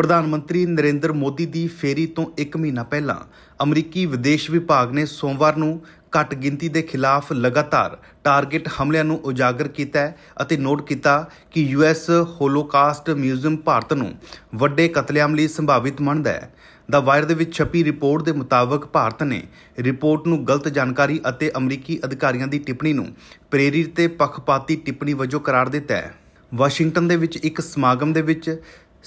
ਪ੍ਰਧਾਨ ਮੰਤਰੀ ਨਰਿੰਦਰ ਮੋਦੀ ਦੀ ਫੇਰੀ ਤੋਂ 1 ਮਹੀਨਾ ਪਹਿਲਾਂ ਅਮਰੀਕੀ ਵਿਦੇਸ਼ ਵਿਭਾਗ ਨੇ ਸੋਮਵਾਰ ਨੂੰ ਘੱਟ ਗਿਣਤੀ ਦੇ ਖਿਲਾਫ ਲਗਾਤਾਰ ਟਾਰਗੇਟ ਹਮਲਿਆਂ ਨੂੰ ਉਜਾਗਰ ਕੀਤਾ ਅਤੇ ਨੋਟ ਕੀਤਾ ਕਿ ਯੂਐਸ ਹੋਲੋਕਾਸਟ ਮਿਊਜ਼ੀਅਮ ਭਾਰਤ ਨੂੰ ਵੱਡੇ ਕਤਲੇਆਮ ਲਈ ਸੰਭਾਵਿਤ ਮੰਨਦਾ ਹੈ ਦਾ ਵਾਇਰ ਦੇ ਵਿੱਚ ਛਪੀ ਰਿਪੋਰਟ ਦੇ ਮੁਤਾਬਕ ਭਾਰਤ ਨੇ ਰਿਪੋਰਟ ਨੂੰ ਗਲਤ ਜਾਣਕਾਰੀ ਅਤੇ ਅਮਰੀਕੀ ਅਧਿਕਾਰੀਆਂ ਦੀ ਟਿੱਪਣੀ ਨੂੰ ਪ੍ਰੇਰਿਤ ਤੇ ਪੱਖਪਾਤੀ ਟਿੱਪਣੀ ਵਜੋਂ ਕਰਾਰ ਦਿੱਤਾ ਹੈ ਵਾਸ਼ਿੰਗਟਨ ਦੇ ਵਿੱਚ ਇੱਕ ਸਮਾਗਮ ਦੇ ਵਿੱਚ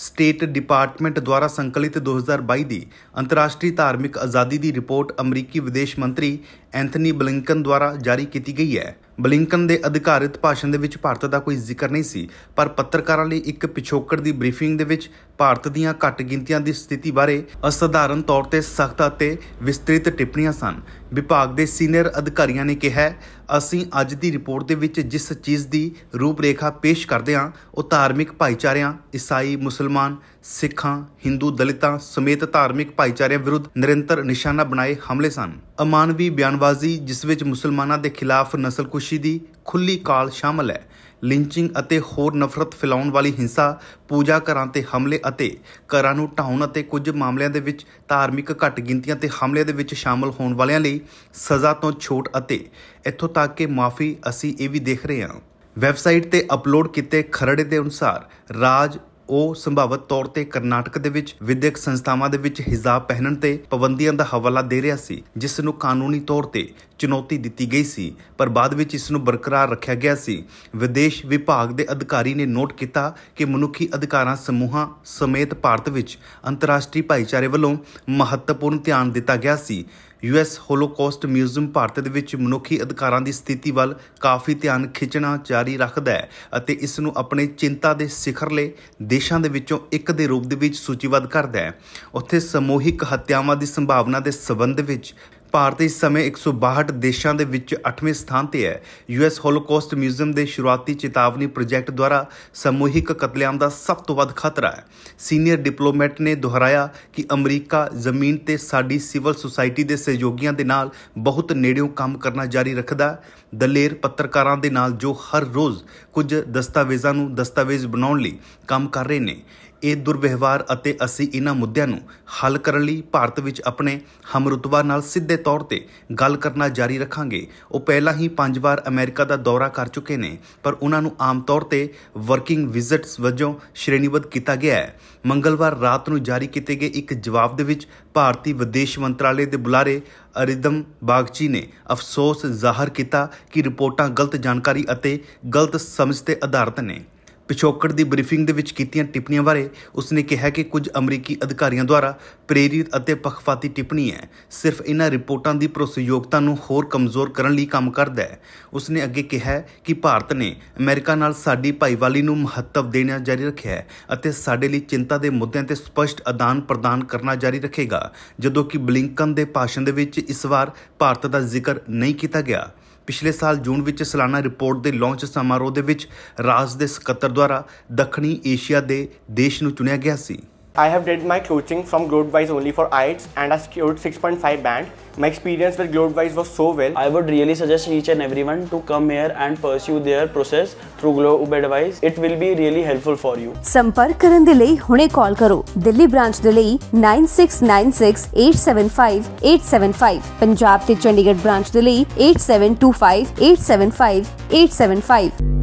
ਸਟੇਟ ਡਿਪਾਰਟਮੈਂਟ ਦੁਆਰਾ ਸੰਕਲਿਤ 2022 ਦੀ ਅੰਤਰਰਾਸ਼ਟਰੀ ਧਾਰਮਿਕ ਆਜ਼ਾਦੀ ਦੀ ਰਿਪੋਰਟ ਅਮਰੀਕੀ ਵਿਦੇਸ਼ ਮੰਤਰੀ ਐਂਥਨੀ ਬਲਿੰਕਨ ਦੁਆਰਾ ਜਾਰੀ ਕੀਤੀ ਗਈ ਹੈ ਬਲਿੰਕਨ ਦੇ ਅਧਿਕਾਰਿਤ ਭਾਸ਼ਣ ਦੇ ਵਿੱਚ ਭਾਰਤ ਦਾ ਕੋਈ ਜ਼ਿਕਰ ਨਹੀਂ ਸੀ ਪਰ ਪੱਤਰਕਾਰਾਂ ਲਈ ਇੱਕ ਪਿਛੋਕੜ ਦੀ ਬਰੀਫਿੰਗ ਦੇ ਵਿੱਚ ਭਾਰਤ ਦੀਆਂ ਘੱਟ ਗਿਣਤੀਆਂ ਦੀ ਸਥਿਤੀ ਬਾਰੇ ਅਸਧਾਰਨ ਤੌਰ ਤੇ ਸਖਤ ਅਤੇ ਵਿਸਤ੍ਰਿਤ ਟਿੱਪਣੀਆਂ ਸਨ ਵਿਭਾਗ ਦੇ ਸੀਨੀਅਰ ਅਧਿਕਾਰੀਆਂ ਨੇ ਕਿਹਾ ਅਸੀਂ ਅੱਜ ਦੀ ਰਿਪੋਰਟ ਦੇ ਵਿੱਚ ਜਿਸ ਚੀਜ਼ ਦੀ ਰੂਪਰੇਖਾ ਪੇਸ਼ ਕਰਦੇ ਹਾਂ ਉਹ ਧਾਰਮਿਕ ਭਾਈਚਾਰਿਆਂ ਈਸਾਈ ਮੁਸਲਮਾਨ ਸਿੱਖਾਂ ਹਿੰਦੂ ਦਲਿਤਾਂ ਸਮੇਤ ਧਾਰਮਿਕ ਭਾਈਚਾਰਿਆਂ ਵਿਰੁੱਧ ਨਿਰੰਤਰ ਨਿਸ਼ਾਨਾ ਬਣਾਏ ਹਮਲੇ ਸਨ ਅਮਾਨਵੀ ਬਿਆਨ ਬਿਆਨਬਾਜ਼ੀ ਜਿਸ ਵਿੱਚ ਮੁਸਲਮਾਨਾਂ ਦੇ ਖਿਲਾਫ ਨਸਲਕੁਸ਼ੀ ਦੀ ਖੁੱਲੀ ਕਾਲ ਸ਼ਾਮਲ ਹੈ ਲਿੰਚਿੰਗ ਅਤੇ ਹੋਰ ਨਫ਼ਰਤ ਫੈਲਾਉਣ ਵਾਲੀ ਹਿੰਸਾ ਪੂਜਾ ਘਰਾਂ ਤੇ ਹਮਲੇ ਅਤੇ ਘਰਾਂ ਨੂੰ ਢਾਉਣ ਅਤੇ ਕੁਝ ਮਾਮਲਿਆਂ ਦੇ ਵਿੱਚ ਧਾਰਮਿਕ ਘੱਟ ਗਿਣਤੀਆਂ ਤੇ ਹਮਲੇ ਦੇ ਵਿੱਚ ਸ਼ਾਮਲ ਹੋਣ ਵਾਲਿਆਂ ਲਈ ਸਜ਼ਾ ਤੋਂ ਛੋਟ ਅਤੇ ਇੱਥੋਂ ਤੱਕ ਕਿ ਮਾਫੀ ਅਸੀਂ ਇਹ ਵੀ ਦੇਖ ਰਹੇ ਹਾਂ ਵੈਬਸਾਈਟ ਤੇ ਅਪਲੋਡ ਕੀਤੇ ਖਰੜੇ ਦੇ ਅਨੁਸਾਰ ਰਾਜ ਉਹ ਸੰਭਾਵਤ ਤੌਰ ਤੇ ਕਰਨਾਟਕ ਦੇ ਵਿੱਚ ਵਿਦਿਅਕ ਸੰਸਥਾਵਾਂ ਦੇ ਵਿੱਚ ਹਿਜਾਬ ਪਹਿਨਣ ਤੇ ਪਾਬੰਦੀਆਂ ਦਾ ਹਵਾਲਾ ਦੇ ਰਿਹਾ ਸੀ ਜਿਸ ਨੂੰ ਕਾਨੂੰਨੀ ਤੌਰ ਤੇ ਚੁਣੌਤੀ ਦਿੱਤੀ ਗਈ ਸੀ ਪਰ ਬਾਅਦ ਵਿੱਚ ਇਸ ਨੂੰ ਬਰਕਰਾਰ ਰੱਖਿਆ ਗਿਆ ਸੀ ਵਿਦੇਸ਼ ਵਿਭਾਗ ਦੇ ਅਧਿਕਾਰੀ ਨੇ ਨੋਟ ਕੀਤਾ ਕਿ ਮਨੁੱਖੀ ਅਧਿਕਾਰਾਂ ਸਮੂਹਾਂ ਸਮੇਤ ਭਾਰਤ ਵਿੱਚ ਅੰਤਰਰਾਸ਼ਟਰੀ ਭਾਈਚਾਰੇ ਵੱਲੋਂ ਮਹੱਤਵਪੂਰਨ ਧਿਆਨ ਦਿੱਤਾ ਗਿਆ ਸੀ ਯੂਐਸ ਹੋਲੋਕਾਸਟ ਮਿਊਜ਼ੀਅਮ ਭਾਰਤ ਦੇ ਵਿੱਚ ਮਨੁੱਖੀ ਅਧਿਕਾਰਾਂ ਦੀ ਸਥਿਤੀ ਵੱਲ ਕਾਫੀ ਧਿਆਨ ਖਿੱਚਣਾ ਜਾਰੀ ਰੱਖਦਾ ਹੈ ਅਤੇ ਇਸ ਨੂੰ ਆਪਣੇ ਚਿੰਤਾ ਦੇ ਸਿਖਰਲੇ ਦੇਸ਼ਾਂ ਦੇ ਵਿੱਚੋਂ ਇੱਕ ਦੇ ਰੂਪ ਦੇ ਵਿੱਚ ਸੂਚੀਬੱਧ ਕਰਦਾ ਹੈ ਉੱਥੇ ਸਮੂਹਿਕ ਹੱਤਿਆਵਾਂ ਦੀ ਸੰਭਾਵਨਾ ਦੇ ਸਬੰਧ ਵਿੱਚ ਭਾਰਤ ਇਸ ਸਮੇਂ 162 ਦੇਸ਼ਾਂ ਦੇ ਵਿੱਚ 8ਵੇਂ ਸਥਾਨ ਤੇ ਹੈ ਯੂਐਸ ਹੋਲੋਕੋਸਟ ਮਿਊਜ਼ੀਅਮ ਦੇ ਸ਼ੁਰੂਆਤੀ ਚੇਤਾਵਨੀ ਪ੍ਰੋਜੈਕਟ ਦੁਆਰਾ ਸਮੂਹਿਕ ਕਤਲੇਆਮ ਦਾ ਸਭ ਤੋਂ ਵੱਧ ਖਤਰਾ ਹੈ ਸੀਨੀਅਰ ਡਿਪਲੋਮੈਟ ਨੇ ਦੁਹਰਾਇਆ ਕਿ ਅਮਰੀਕਾ ਜ਼ਮੀਨ ਤੇ ਸਾਡੀ ਸਿਵਲ ਸੁਸਾਇਟੀ ਦੇ ਸਹਿਯੋਗੀਆਂ ਦੇ ਨਾਲ ਬਹੁਤ ਨੇੜਿਓਂ ਕੰਮ ਕਰਨਾ ਜਾਰੀ ਰੱਖਦਾ ਦਲੇਰ ਪੱਤਰਕਾਰਾਂ ਦੇ ਨਾਲ ਜੋ ਹਰ ਰੋਜ਼ ਕੁਝ ਦਸਤਾਵੇਜ਼ਾਂ ਨੂੰ ਦਸਤਾਵੇਜ਼ ਬਣਾਉਣ ਲਈ ਕੰਮ ਕਰ ਰਹੇ ਨੇ ਇਹ ਦੁਰਵਿਵਹਾਰ ਅਤੇ ਅਸੀਂ ਇਹਨਾਂ ਮੁੱਦਿਆਂ ਨੂੰ ਹੱਲ ਕਰਨ ਲਈ ਭਾਰਤ ਵਿੱਚ ਆਪਣੇ ਹਮਰੁਤਬਾ ਨਾਲ ਸਿੱਧੇ ਤੌਰ ਤੇ ਗੱਲ ਕਰਨਾ ਜਾਰੀ ਰੱਖਾਂਗੇ ਉਹ ਪਹਿਲਾਂ ਹੀ ਪੰਜ ਵਾਰ ਅਮਰੀਕਾ ਦਾ ਦੌਰਾ ਕਰ ਚੁੱਕੇ ਨੇ ਪਰ ਉਹਨਾਂ ਨੂੰ ਆਮ ਤੌਰ ਤੇ ਵਰਕਿੰਗ ਵਿਜ਼ਿਟਸ ਵਜੋਂ ਸ਼੍ਰੇਣੀਬੱਧ ਕੀਤਾ ਗਿਆ ਹੈ ਮੰਗਲਵਾਰ ਰਾਤ ਨੂੰ ਜਾਰੀ ਕੀਤੇ ਗਏ ਇੱਕ ਜਵਾਬ ਦੇ ਵਿੱਚ ਭਾਰਤੀ ਵਿਦੇਸ਼ ਮੰਤਰਾਲੇ ਦੇ ਬੁਲਾਰੇ ਅਰਿਦਮ ਬਾਗਚੀ ਨੇ ਅਫਸੋਸ ਜ਼ਾਹਰ ਕੀਤਾ ਕਿ ਰਿਪੋਰਟਾਂ ਗਲਤ ਜਾਣਕਾਰੀ ਅਤੇ ਗਲਤ ਸਮਝ ਤੇ ਆਧਾਰਿਤ ਨੇ ਪਿਛੋਕੜ ਦੀ ਬਰੀਫਿੰਗ ਦੇ ਵਿੱਚ ਕੀਤੀਆਂ ਟਿੱਪਣੀਆਂ ਬਾਰੇ ਉਸਨੇ ਕਿਹਾ ਕਿ ਕੁਝ ਅਮਰੀਕੀ ਅਧਿਕਾਰੀਆਂ ਦੁਆਰਾ ਪ੍ਰੇਰਿਤ ਅਤੇ ਪਖਫਾਤੀ ਟਿੱਪਣੀ ਹੈ ਸਿਰਫ ਇਹਨਾਂ ਰਿਪੋਰਟਾਂ ਦੀ ਭਰੋਸੇਯੋਗਤਾ ਨੂੰ ਹੋਰ ਕਮਜ਼ੋਰ ਕਰਨ ਲਈ ਕੰਮ ਕਰਦਾ ਹੈ ਉਸਨੇ ਅੱਗੇ ਕਿਹਾ ਕਿ ਭਾਰਤ ਨੇ ਅਮਰੀਕਾ ਨਾਲ ਸਾਡੀ ਭਾਈਵਾਲੀ ਨੂੰ ਮਹੱਤਵ ਦੇਣਾ ਜਾਰੀ ਰੱਖਿਆ ਹੈ ਅਤੇ ਸਾਡੇ ਲਈ ਚਿੰਤਾ ਦੇ ਮੁੱਦਿਆਂ ਤੇ ਸਪਸ਼ਟ ਆਦਾਨ-ਪ੍ਰਦਾਨ ਕਰਨਾ ਜਾਰੀ ਰੱਖੇਗਾ ਜਦੋਂ ਕਿ ਬਲਿੰਕਨ ਦੇ ਭਾਸ਼ਣ ਦੇ ਵਿੱਚ ਇਸ ਵਾਰ ਭਾਰਤ ਦਾ ਜ਼ਿਕਰ ਨਹੀਂ ਕੀਤਾ ਗਿਆ ਪਿਛਲੇ ਸਾਲ ਜੂਨ ਵਿੱਚ ਸਾਲਾਨਾ ਰਿਪੋਰਟ ਦੇ ਲਾਂਚ ਸਮਾਰੋਹ ਦੇ ਵਿੱਚ ਰਾਜ ਦੇ ਸਕੱਤਰ ਦੁਆਰਾ ਦੱਖਣੀ ਏਸ਼ੀਆ ਦੇ ਦੇਸ਼ ਨੂੰ ਚੁਣਿਆ ਗਿਆ ਸੀ I have did my coaching from GlobeWise only for IELTS and I secured 6.5 band. My experience with GlobeWise was so well. I would really suggest each and everyone to come here and pursue their process through GlobeWise. It will be really helpful for you. संपर्क करने के लिए ਹੁਣੇ ਕਾਲ ਕਰੋ Delhi branch ਦੇ ਲਈ 9696875875 ਪੰਜਾਬ ਤੇ Chandigarh branch ਦੇ 8725875875